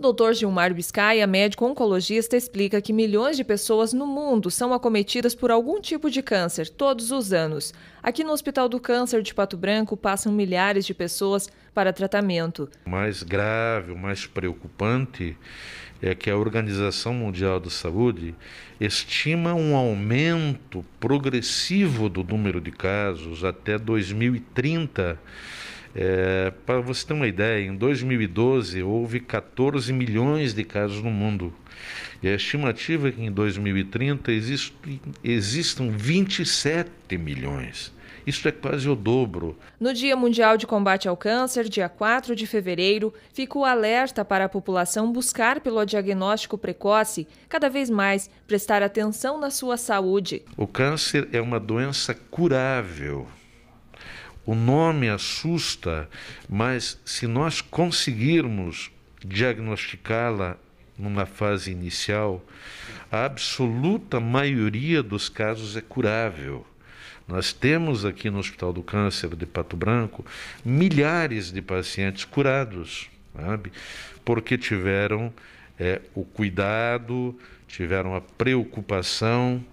Dr. Gilmar Biscaia, médico oncologista, explica que milhões de pessoas no mundo são acometidas por algum tipo de câncer todos os anos. Aqui no Hospital do Câncer de Pato Branco passam milhares de pessoas para tratamento. O mais grave, o mais preocupante é que a Organização Mundial da Saúde estima um aumento progressivo do número de casos até 2030 é, Para você ter uma ideia, em 2012 houve 14 milhões de casos no mundo. E a estimativa é que em 2030 exist, existam 27 milhões. Isso é quase o dobro. No Dia Mundial de Combate ao Câncer, dia 4 de fevereiro, ficou alerta para a população buscar pelo diagnóstico precoce, cada vez mais prestar atenção na sua saúde. O câncer é uma doença curável o nome assusta, mas se nós conseguirmos diagnosticá-la numa fase inicial, a absoluta maioria dos casos é curável. Nós temos aqui no Hospital do Câncer de Pato Branco milhares de pacientes curados, sabe? Porque tiveram é, o cuidado, tiveram a preocupação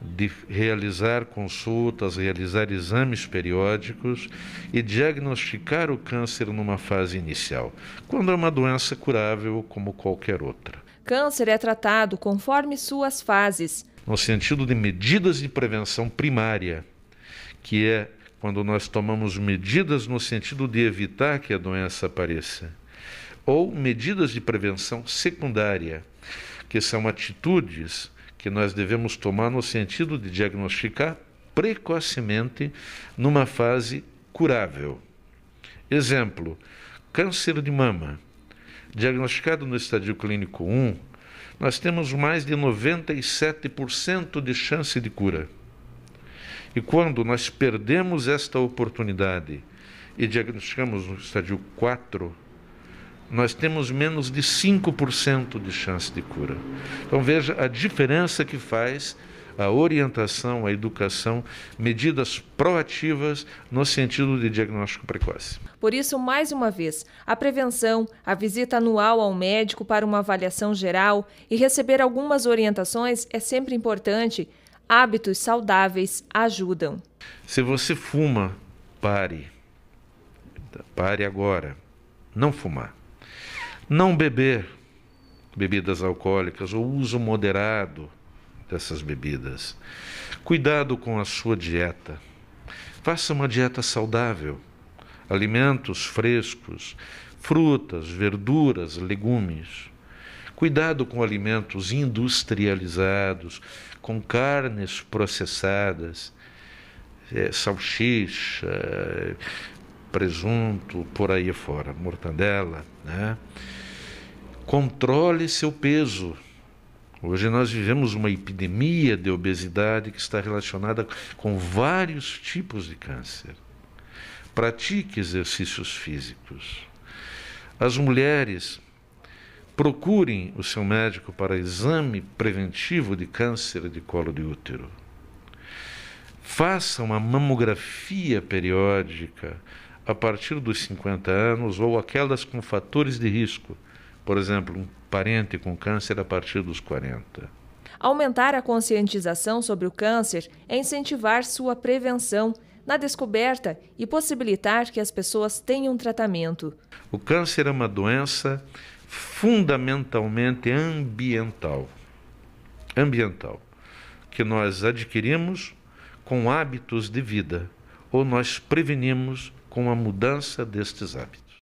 de realizar consultas, realizar exames periódicos e diagnosticar o câncer numa fase inicial, quando é uma doença curável como qualquer outra. Câncer é tratado conforme suas fases. No sentido de medidas de prevenção primária, que é quando nós tomamos medidas no sentido de evitar que a doença apareça, ou medidas de prevenção secundária, que são atitudes que nós devemos tomar no sentido de diagnosticar precocemente numa fase curável. Exemplo: câncer de mama. Diagnosticado no estadio clínico 1, nós temos mais de 97% de chance de cura. E quando nós perdemos esta oportunidade e diagnosticamos no estádio 4, nós temos menos de 5% de chance de cura. Então veja a diferença que faz a orientação, a educação, medidas proativas no sentido de diagnóstico precoce. Por isso, mais uma vez, a prevenção, a visita anual ao médico para uma avaliação geral e receber algumas orientações é sempre importante. Hábitos saudáveis ajudam. Se você fuma, pare. Pare agora. Não fumar. Não beber bebidas alcoólicas ou uso moderado dessas bebidas. Cuidado com a sua dieta. Faça uma dieta saudável. Alimentos frescos, frutas, verduras, legumes. Cuidado com alimentos industrializados, com carnes processadas, é, salsicha, presunto, por aí fora, mortadela, né? Controle seu peso. Hoje nós vivemos uma epidemia de obesidade que está relacionada com vários tipos de câncer. Pratique exercícios físicos. As mulheres procurem o seu médico para exame preventivo de câncer de colo de útero. Faça uma mamografia periódica a partir dos 50 anos ou aquelas com fatores de risco, por exemplo, um parente com câncer a partir dos 40. Aumentar a conscientização sobre o câncer é incentivar sua prevenção na descoberta e possibilitar que as pessoas tenham tratamento. O câncer é uma doença fundamentalmente ambiental. Ambiental que nós adquirimos com hábitos de vida ou nós prevenimos com a mudança destes hábitos.